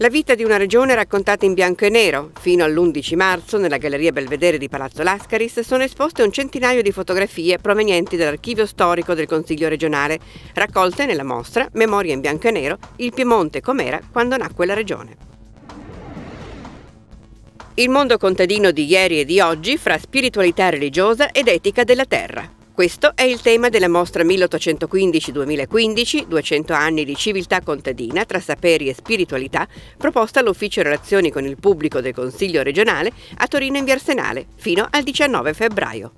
La vita di una regione raccontata in bianco e nero. Fino all'11 marzo, nella Galleria Belvedere di Palazzo Lascaris, sono esposte un centinaio di fotografie provenienti dall'archivio storico del Consiglio regionale, raccolte nella mostra Memoria in bianco e nero, il Piemonte com'era quando nacque la regione. Il mondo contadino di ieri e di oggi fra spiritualità religiosa ed etica della terra. Questo è il tema della mostra 1815-2015, 200 anni di civiltà contadina tra saperi e spiritualità, proposta all'Ufficio Relazioni con il Pubblico del Consiglio regionale a Torino in Via Arsenale fino al 19 febbraio.